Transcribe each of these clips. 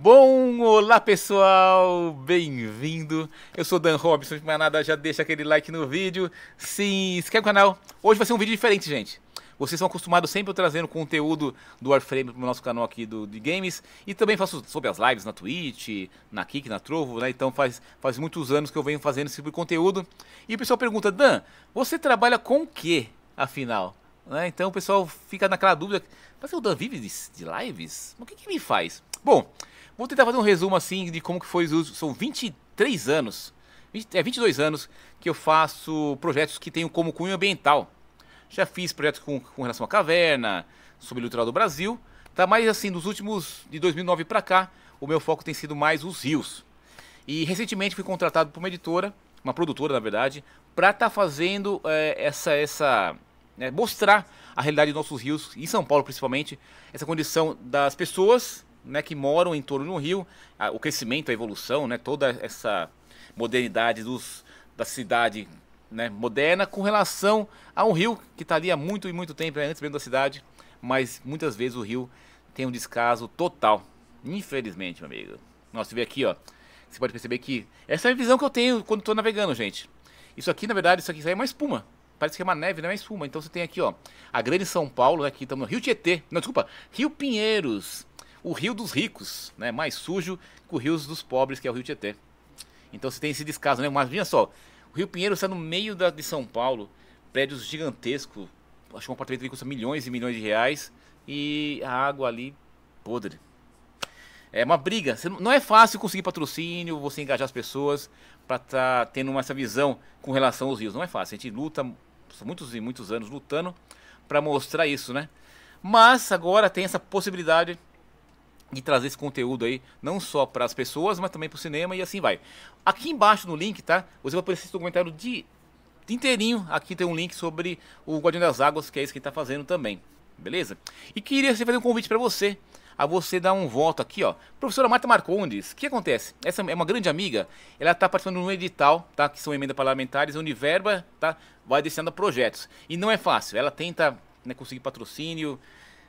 Bom, olá pessoal, bem-vindo. Eu sou Dan Robson, se mais nada, já deixa aquele like no vídeo, se inscreve no canal. Hoje vai ser um vídeo diferente, gente. Vocês são acostumados sempre trazendo conteúdo do Warframe para o nosso canal aqui do, de games e também faço sobre as lives na Twitch, na Kik, na Trovo, né? Então faz, faz muitos anos que eu venho fazendo esse tipo de conteúdo. E o pessoal pergunta, Dan, você trabalha com o que, afinal? Né? Então o pessoal fica naquela dúvida, mas o Dan vive de, de lives? O que que ele faz? Bom, Vou tentar fazer um resumo assim de como que foi os São 23 anos, 20, é 22 anos que eu faço projetos que tenho como cunho ambiental. Já fiz projetos com, com relação à caverna, sobre o litoral do Brasil, tá? Mas assim, nos últimos de 2009 para cá, o meu foco tem sido mais os rios. E recentemente fui contratado por uma editora, uma produtora na verdade, para estar tá fazendo é, essa essa é, mostrar a realidade dos nossos rios, em São Paulo principalmente, essa condição das pessoas né, que moram em torno do rio, o crescimento, a evolução, né, toda essa modernidade dos, da cidade né, moderna com relação a um rio que está ali há muito e muito tempo, né, antes mesmo da cidade, mas muitas vezes o rio tem um descaso total, infelizmente, meu amigo. Nossa, você vê aqui, ó, você pode perceber que essa é a visão que eu tenho quando estou navegando, gente. Isso aqui, na verdade, isso aqui é uma espuma. Parece que é uma neve, não é uma espuma. Então você tem aqui, ó, a Grande São Paulo, né, aqui estamos no Rio Tietê. Não, desculpa, Rio Pinheiros o rio dos ricos, né? mais sujo que o rio dos pobres, que é o rio Tietê. Então você tem esse descaso, né? Mas veja só, o Rio Pinheiro está no meio da, de São Paulo, prédios gigantescos, acho que um apartamento que custa milhões e milhões de reais, e a água ali podre. É uma briga. Não é fácil conseguir patrocínio, você engajar as pessoas para estar tá tendo essa visão com relação aos rios. Não é fácil. A gente luta, muitos e muitos anos lutando para mostrar isso, né? Mas agora tem essa possibilidade e trazer esse conteúdo aí, não só para as pessoas, mas também para o cinema e assim vai. Aqui embaixo no link, tá? Você vai aparecer esse documentário de inteirinho. Aqui tem um link sobre o Guardião das Águas, que é isso que está fazendo também. Beleza? E queria assim, fazer um convite para você, a você dar um voto aqui, ó. Professora Marta Marcondes, o que acontece? Essa é uma grande amiga, ela está participando de um edital, tá? Que são emendas parlamentares, onde verba tá? vai descendo a projetos. E não é fácil, ela tenta né, conseguir patrocínio,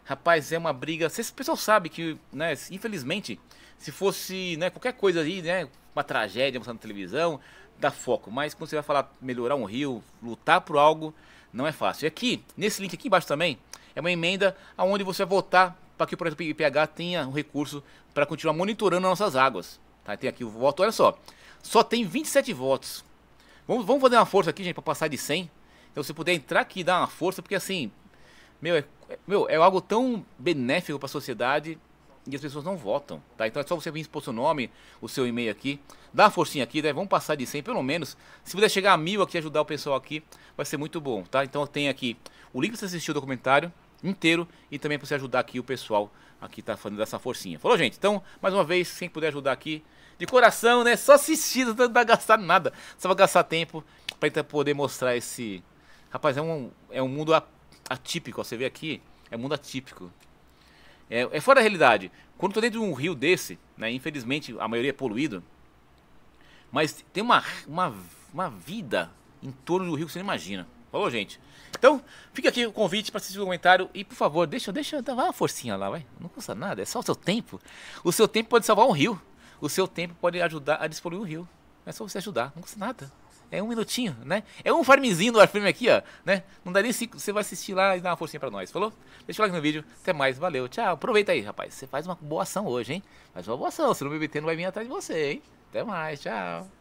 Rapaz, é uma briga. O pessoal sabe que, né, infelizmente, se fosse, né, qualquer coisa aí, né, uma tragédia mostrando na televisão, dá foco, mas quando você vai falar melhorar um rio, lutar por algo, não é fácil. E aqui, nesse link aqui embaixo também, é uma emenda aonde você vai votar para que o projeto IPH tenha um recurso para continuar monitorando as nossas águas. Tá? Tem aqui o voto, olha só. Só tem 27 votos. Vamos, vamos fazer uma força aqui, gente, para passar de 100. Então, se puder entrar aqui e dar uma força, porque assim, meu, é, é, meu, é algo tão benéfico para a sociedade e as pessoas não votam, tá? Então é só você vir expor seu nome, o seu e-mail aqui, dá uma forcinha aqui, né? Vamos passar de 100 pelo menos. Se puder chegar a mil aqui ajudar o pessoal aqui, vai ser muito bom, tá? Então tem aqui o link para você assistir o documentário inteiro e também para você ajudar aqui o pessoal aqui tá fazendo essa forcinha. Falou, gente? Então, mais uma vez, quem puder ajudar aqui, de coração, né? Só assistir, não vai gastar nada. Só vai gastar tempo para poder mostrar esse... Rapaz, é um, é um mundo atípico, ó, você vê aqui, é mundo atípico. É, é fora da realidade. Quando eu tô dentro de um rio desse, né, infelizmente a maioria é poluído, mas tem uma, uma, uma vida em torno do rio que você não imagina. Falou, gente? Então, fica aqui o convite para assistir o comentário e, por favor, deixa, deixa, dá uma forcinha lá, vai. Não custa nada, é só o seu tempo. O seu tempo pode salvar um rio. O seu tempo pode ajudar a despoluir um rio. É só você ajudar, não custa nada. É um minutinho, né? É um farmzinho do Warframe aqui, ó, né? Não dá nem cinco, você vai assistir lá e dar uma forcinha pra nós, falou? Deixa o like no vídeo, até mais, valeu, tchau. Aproveita aí, rapaz, você faz uma boa ação hoje, hein? Faz uma boa ação, não me BBT não vai vir atrás de você, hein? Até mais, tchau.